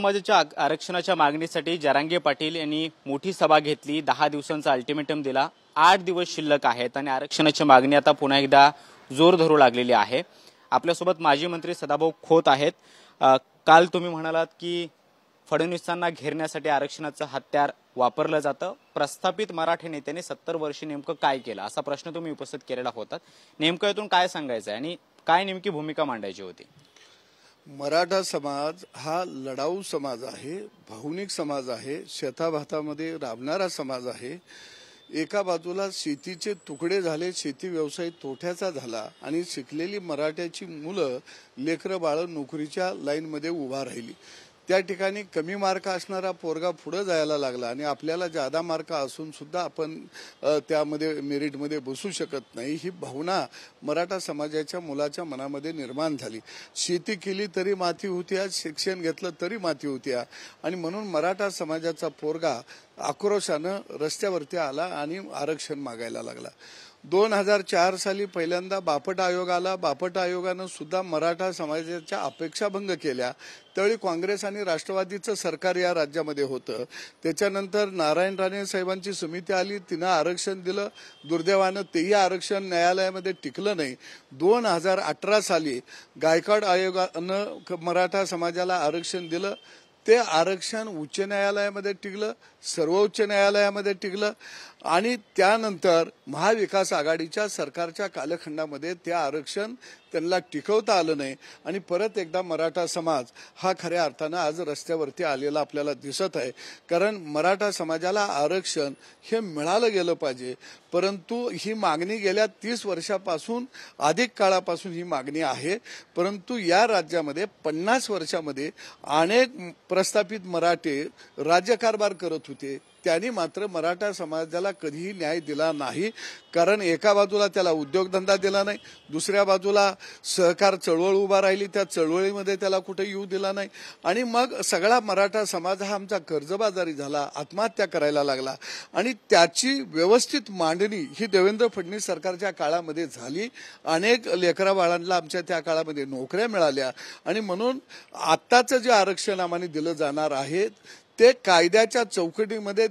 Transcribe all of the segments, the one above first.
समाजाच्या आरक्षणाच्या मागणीसाठी जरांगे पाटील यांनी मोठी सभा घेतली दहा दिवसांचा अल्टिमेटम दिला आठ दिवस शिल्लक आहेत आणि आरक्षणाची मागणी आता पुन्हा एकदा जोर धरू लागलेली आहे आपल्यासोबत माजी मंत्री सदाभाऊ खोत आहेत काल तुम्ही म्हणालात की फडणवीसांना घेरण्यासाठी आरक्षणाचं हत्यार वापरलं जातं प्रस्थापित मराठी नेत्याने सत्तर वर्षी नेमकं काय केलं असा प्रश्न तुम्ही उपस्थित केलेला होता नेमकं यातून काय सांगायचं आणि काय नेमकी भूमिका मांडायची होती मराठा समाज हा लढाऊ समाज आहे भावनिक समाज आहे शेताभातामध्ये राबणारा समाज आहे एका बाजूला शेतीचे तुकडे झाले शेती व्यवसाय तोट्याचा झाला आणि शिकलेली मराठ्याची मुलं लेकरं बाळं नोकरीच्या लाईनमध्ये उभा राहिली त्या ठिकाणी कमी मार्क असणारा पोरगा पुढं जायला लागला आणि आपल्याला जादा मार्क असून सुद्धा आपण त्यामध्ये मेरिटमध्ये बसू शकत नाही ही भावना मराठा समाजाच्या मुलाच्या मनामध्ये निर्माण झाली शेती केली तरी माती होती आज शिक्षण घेतलं तरी माती होती आणि म्हणून मराठा समाजाचा पोरगा आक्रोशानं रस्त्यावरती आला आणि आरक्षण मागायला लागला दोन हजार चार साली पहिल्यांदा बापट आयोगाला बापट आयोगानं सुद्धा मराठा समाजाच्या अपेक्षा भंग केल्या त्यावेळी काँग्रेस आणि राष्ट्रवादीचं सरकार या राज्यामध्ये होतं त्याच्यानंतर नारायण राणे साहेबांची समिती आली तिनं आरक्षण दिलं दुर्दैवानं तेही आरक्षण न्यायालयामध्ये टिकलं नाही दोन हजार अठरा साली गायकवाड आयोगानं मराठा समाजाला आरक्षण दिलं ते आरक्षण उच्च न्यायालयामध्ये टिकलं सर्वोच्च न्यायालयामध्ये टिकलं आणि त्यानंतर महाविकास आघाडीच्या सरकारच्या कालखंडामध्ये त्या आरक्षण त्यांना टिकवता आलं नाही आणि परत एकदा मराठा समाज हा खऱ्या अर्थानं आज रस्त्यावरती आलेला आपल्याला दिसत आहे कारण मराठा समाजाला आरक्षण हे मिळालं गेलं पाहिजे परंतु ही मागणी गेल्या तीस वर्षापासून अधिक काळापासून ही मागणी आहे परंतु या राज्यामध्ये पन्नास वर्षामध्ये अनेक प्रस्थापित मराठे राज्यकारभार करत होते त्यांनी मात्र मराठा समाजाला कधीही न्याय दिला नाही कारण एका बाजूला त्याला उद्योगधंदा दिला नाही दुसऱ्या बाजूला सहकार चळवळ उभा राहिली त्या चळवळीमध्ये त्याला कुठे येऊ दिला नाही आणि मग सगळा मराठा समाज हा आमचा कर्जबाजारी झाला आत्महत्या करायला लागला आणि त्याची व्यवस्थित मांडणी ही देवेंद्र फडणवीस सरकारच्या काळामध्ये झाली अनेक लेकराबाळांना आमच्या त्या काळामध्ये नोकऱ्या मिळाल्या आणि म्हणून आत्ताचं जे आरक्षण आम्हाला दिलं जाणार आहे ते कायद्याच्या चौकटीमध्ये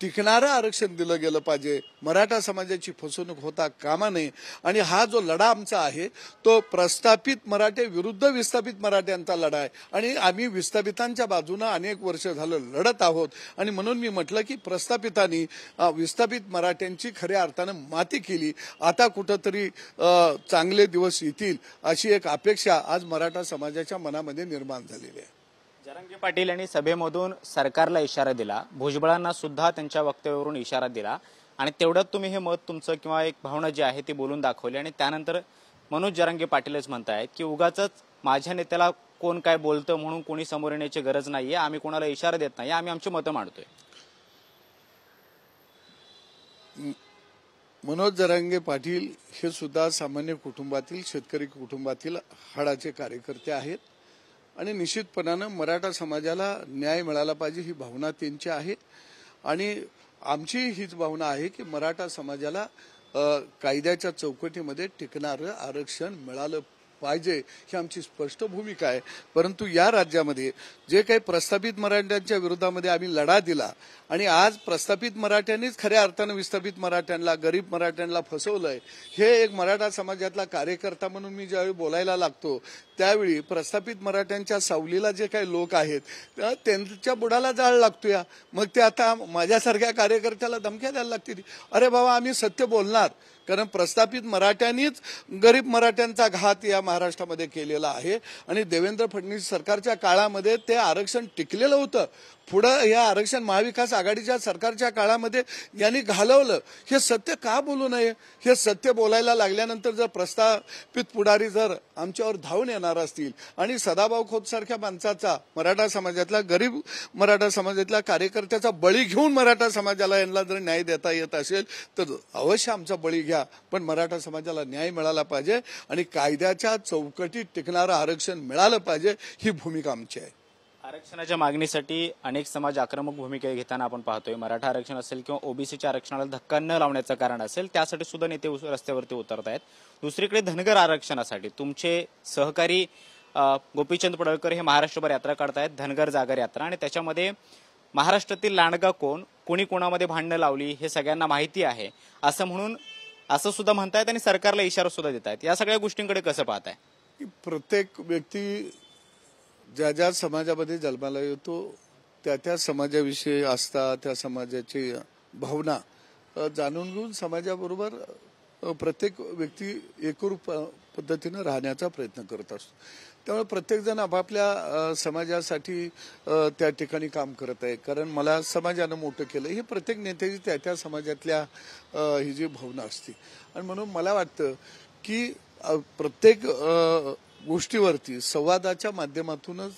टिकणारं आरक्षण दिलं गेलं पाहिजे मराठा समाजाची फसवणूक होता कामा नये आणि हा जो लढा आमचा आहे तो प्रस्थापित मराठे विरुद्ध विस्थापित मराठ्यांचा लढा आहे आणि आम्ही विस्थापितांच्या बाजूनं अनेक वर्ष झालं लढत आहोत आणि म्हणून मी म्हटलं की प्रस्थापितांनी विस्थापित मराठ्यांची खऱ्या अर्थानं माती केली आता कुठंतरी चांगले दिवस येतील अशी एक अपेक्षा आज मराठा समाजाच्या मनामध्ये निर्माण झालेली आहे जरंगे पाटील यांनी सभेमधून सरकारला इशारा दिला भुजबळांना सुद्धा त्यांच्या वक्तव्यावरून इशारा दिला आणि तेवढ्यात तुम्ही हे मत तुमचं किंवा एक भावना जी आहे ती बोलून दाखवली आणि त्यानंतर मनोज जरंगे पाटीलच म्हणतायत की उगाच माझ्या नेत्याला कोण काय बोलतं म्हणून कोणी समोर येण्याची गरज नाहीये आम्ही कोणाला इशारा देत नाही आम्ही आमची मतं मांडतोय मनोज जरंगे पाटील हे सुद्धा सामान्य कुटुंबातील शेतकरी कुटुंबातील हाडाचे कार्यकर्ते आहेत आणि निश्चितपणानं मराठा समाजाला न्याय मिळाला पाहिजे ही भावना त्यांची आहे आणि आमची हीच भावना आहे की मराठा समाजाला कायद्याच्या चौकटीमध्ये टिकणारं आरक्षण मिळालं पाहिजे ही आमची स्पष्ट भूमिका आहे परंतु या राज्यामध्ये जे काही प्रस्थापित मराठ्यांच्या विरोधामध्ये आम्ही लढा दिला आणि आज प्रस्थापित मराठ्यांनीच खऱ्या अर्थानं विस्थापित मराठ्यांना गरीब मराठ्यांना फसवलंय हे एक मराठा समाजातला कार्यकर्ता म्हणून मी ज्यावेळी बोलायला लागतो त्यावेळी प्रस्थापित मराठ्यांच्या सावलीला जे काही लोक आहेत त्यांच्या बुडाला जाळ लागतो मग ते आता माझ्यासारख्या कार्यकर्त्याला धमक्या द्यायला लागतील अरे बाबा आम्ही सत्य बोलणार कारण प्रस्थापित मराठ्यांनीच गरीब मराठ्यांचा घात या महाराष्ट्रामध्ये केलेला आहे आणि देवेंद्र फडणवीस सरकारच्या काळामध्ये ते आरक्षण टिकलेलं होतं पुढं या आरक्षण महाविकास आघाडीच्या सरकारच्या काळामध्ये यांनी घालवलं हे सत्य का बोलू नये हे सत्य बोलायला लागल्यानंतर जर प्रस्तावित पुढारी जर आमच्यावर धावून येणार असतील आणि सदाभाऊ खोतसारख्या माणसाचा मराठा समाजातला गरीब मराठा समाजातल्या कार्यकर्त्याचा बळी घेऊन मराठा समाजाला यांना जर न्याय देता येत असेल तर अवश्य आमचा बळी घ्या पण मराठा समाजाला न्याय मिळाला पाहिजे आणि कायद्याच्या चौकटीत टिकणारं आरक्षण मिळालं पाहिजे ही भूमिका आमची आहे आरक्षणाच्या मागणीसाठी अनेक समाज आक्रमक भूमिका घेताना आपण पाहतोय मराठा आरक्षण असेल किंवा ओबीसीच्या आरक्षणाला धक्का न लावण्याचं कारण असेल त्यासाठी सुद्धा नेते रस्त्यावरती उतरत आहेत दुसरीकडे धनगर आरक्षणासाठी तुमचे सहकारी गोपीचंद पडळकर हे महाराष्ट्रभर यात्रा काढतायत धनगर जागर यात्रा आणि त्याच्यामध्ये महाराष्ट्रातील लांडगा कोण कोणी कोणामध्ये भांडणं लावली हे सगळ्यांना माहिती आहे असं म्हणून असं सुद्धा म्हणतायत आणि सरकारला इशारा सुद्धा देत आहेत या सगळ्या गोष्टींकडे कसं पाहताय प्रत्येक व्यक्ती ज्या ज्या समाजामध्ये जन्माला येतो त्या त्या समाजाविषयी असता त्या समाजाची भावना जाणून घेऊन समाजाबरोबर प्रत्येक व्यक्ती एकरूप पद्धतीनं राहण्याचा प्रयत्न करत असतो त्यामुळे प्रत्येकजण आपापल्या समाजासाठी त्या ठिकाणी काम करत आहे कारण मला समाजानं मोठं केलं हे प्रत्येक नेत्याची त्या त्या समाजातल्या ही जी भावना असते आणि म्हणून मला वाटतं की प्रत्येक गोष्टीवरती संवादाच्या माध्यमातूनच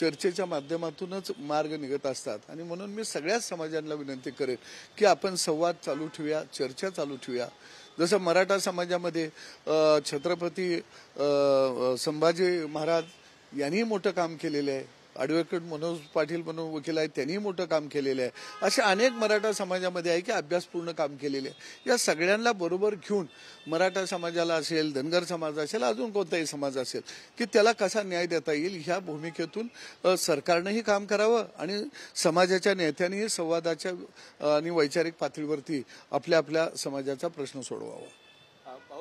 चर्चेच्या माध्यमातूनच मार्ग निघत असतात आणि म्हणून मी सगळ्याच समाजांना विनंती करेन की आपण संवाद चालू ठेवूया चर्चा चालू ठेवूया जसं मराठा समाजामध्ये छत्रपती संभाजी महाराज यांनीही मोठं काम केलेलं आहे ॲडव्होकेट मनोज पाटील म्हणून वकील आहेत त्यांनीही मोठं काम केलेलं आहे असे अनेक मराठा समाजामध्ये आहे की अभ्यासपूर्ण काम केलेले आहे या सगळ्यांना बरोबर घेऊन मराठा समाजाला असेल धनगर समाज असेल अजून कोणताही समाज असेल की त्याला कसा न्याय देता येईल ह्या भूमिकेतून सरकारनंही काम करावं आणि समाजाच्या नेत्यांनीही संवादाच्या आणि वैचारिक पातळीवरती आपल्या आपल्या समाजाचा प्रश्न सोडवावा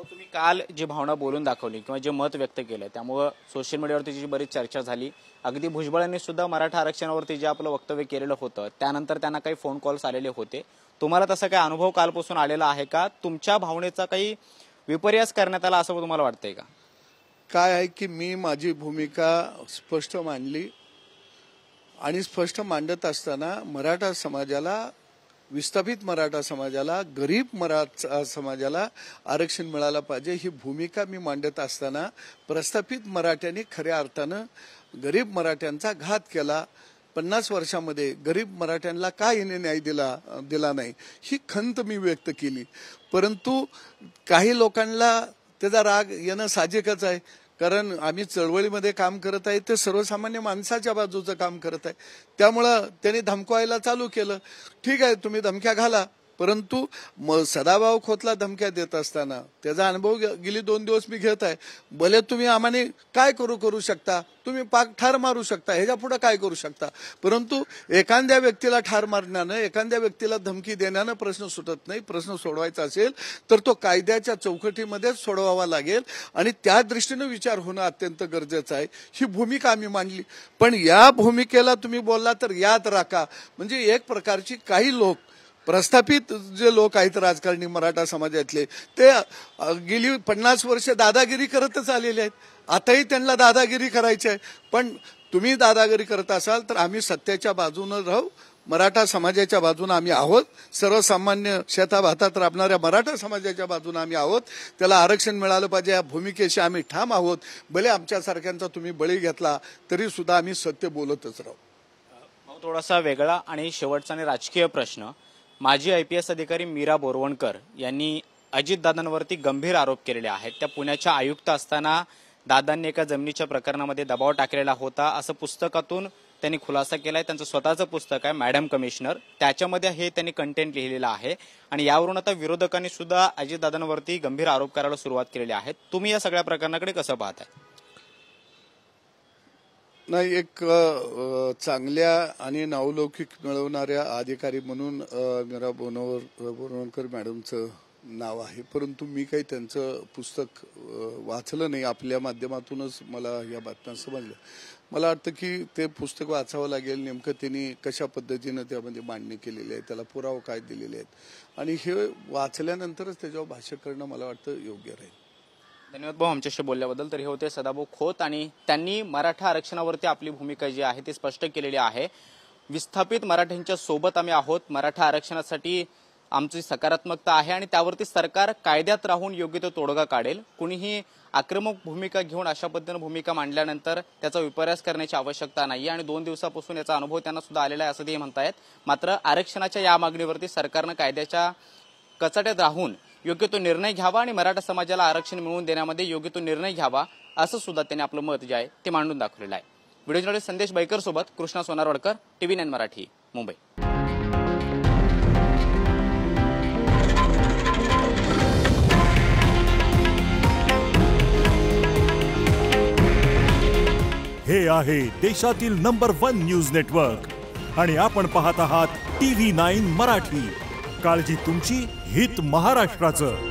तुम्ही काल जी भावना बोलून दाखवली किंवा जे मत व्यक्त केलं त्यामुळं सोशल मीडियावरती जी बरीच चर्चा झाली अगदी भुजबळांनी सुद्धा मराठा आरक्षणावरती जे आपलं वक्तव्य केलेलं होतं त्यानंतर त्यांना काही फोन कॉल्स आलेले होते तुम्हाला तसा काही अनुभव कालपासून आलेला आहे का तुमच्या भावनेचा काही विपर्यास करण्यात आला असं तुम्हाला वाटतंय का काय आहे की मी माझी भूमिका स्पष्ट मांडली आणि स्पष्ट मांडत असताना मराठा समाजाला विस्थापित मराठा समाजाला गरीब मराठा समाजाला आरक्षण मिळालं पाहिजे ही भूमिका मी मांडत असताना प्रस्थापित मराठ्यांनी खऱ्या अर्थानं गरीब मराठ्यांचा घात केला पन्नास वर्षामध्ये गरीब मराठ्यांना का हिने न्याय दिला दिला नाही ही खंत मी व्यक्त केली परंतु काही लोकांना त्याचा राग येणं साहजिकच आहे कारण आम्ही चळवळीमध्ये काम करत आहे ते सर्वसामान्य माणसाच्या बाजूचं काम करत आहे त्यामुळं त्यांनी धमकवायला चालू केलं ठीक आहे तुम्ही धमक्या घाला परंतु म सदाभाऊ खोतला धमक्या देत असताना त्याचा अनुभव गेली दोन दिवस मी घेत आहे भले तुम्ही आम्हाने काय करू करू शकता तुम्ही पाक ठार मारू शकता ह्याच्या पुढे काय करू शकता परंतु एखाद्या व्यक्तीला ठार मारण्यानं एखाद्या व्यक्तीला धमकी देण्यानं प्रश्न सुटत नाही प्रश्न सोडवायचा असेल तर तो कायद्याच्या चौकटीमध्येच सोडवावा लागेल आणि त्या दृष्टीनं विचार होणं अत्यंत गरजेचं आहे ही भूमिका आम्ही मांडली पण या भूमिकेला तुम्ही बोलला तर याद राखा म्हणजे एक प्रकारची काही लोक प्रस्थापित जे लोक आहेत राजकारणी मराठा समाजातले ते गेली पन्नास वर्ष दादागिरी करतच आलेले आहेत आताही त्यांना दादागिरी करायची आहे पण तुम्ही दादागिरी करत असाल तर आम्ही सत्याच्या बाजूनं राहू मराठा समाजाच्या बाजूने आम्ही आहोत सर्वसामान्य शेताभातात राबणाऱ्या मराठा समाजाच्या बाजूने आम्ही आहोत त्याला आरक्षण मिळालं पाहिजे या भूमिकेशी आम्ही ठाम आहोत भले आमच्यासारख्यांचा तुम्ही बळी घेतला तरी सुद्धा आम्ही सत्य बोलतच राहू थोडासा वेगळा आणि शेवटचा आणि राजकीय प्रश्न माजी आय पी एस अधिकारी मीरा बोरवणकर यांनी अजितदादांवरती गंभीर आरोप केलेले आहेत त्या पुण्याच्या आयुक्त असताना दादांनी एका जमिनीच्या प्रकरणामध्ये दबाव टाकलेला होता असं पुस्तकातून त्यांनी खुलासा केला आहे त्यांचं स्वतःचं पुस्तक आहे मॅडम कमिशनर त्याच्यामध्ये हे त्यांनी कंटेंट लिहिलेलं आहे आणि यावरून आता विरोधकांनी सुद्धा अजितदादांवरती गंभीर आरोप करायला सुरुवात केलेली आहे तुम्ही या सगळ्या प्रकरणाकडे कसं पाहताय नाही एक चांगल्या आणि नावलौकिक मिळवणाऱ्या अधिकारी म्हणून मीरा बोनवर बोरवणकर मॅडमचं नाव आहे परंतु मी काही त्यांचं पुस्तक वाचलं नाही आपल्या माध्यमातूनच मला या बातम्या समजल्या मला वाटतं की ते पुस्तक वाचावं लागेल नेमकं त्यांनी कशा पद्धतीनं त्यामध्ये मांडणी केलेली आहे त्याला पुरावा काय दिलेले आहेत आणि हे वाचल्यानंतरच त्याच्यावर भाष्य करणं मला वाटतं योग्य राहील धन्यवाद भाऊ आमच्याशी बोलल्याबद्दल तर हे होते सदाभाऊ खोत आणि त्यांनी मराठा आरक्षणावरती आपली भूमिका जी आहे ती स्पष्ट केलेली आहे विस्थापित मराठ्यांच्या सोबत आम्ही आहोत मराठा आरक्षणासाठी आमची सकारात्मकता आहे आणि त्यावरती सरकार कायद्यात राहून योग्य तो तोडगा काढेल कुणीही आक्रमक भूमिका घेऊन अशा पद्धतीनं भूमिका मांडल्यानंतर त्याचा विपर्यास करण्याची आवश्यकता नाही आणि दोन दिवसापासून याचा अनुभव त्यांना सुद्धा आलेला आहे असं ते म्हणतायत मात्र आरक्षणाच्या या मागणीवरती सरकारनं कायद्याच्या कचाट्यात राहून योग्य तो निर्णय घ्यावा आणि मराठा समाजाला आरक्षण मिळवून देण्यामध्ये योग्य तो निर्णय घ्यावा असं सुद्धा त्यांनी आपलं मत जे आहे ते मांडून दाखवलेलं आहे व्हिडिओ जर्नलिस्ट संदेश बैकर सोबत कृष्णा सोनारवडकर टीव्ही नाईन मराठी मुंबई हे आहे देशातील नंबर वन न्यूज नेटवर्क आणि आपण पाहत आहात टीव्ही नाईन मराठी काळजी तुमची हित महाराष्ट्राचं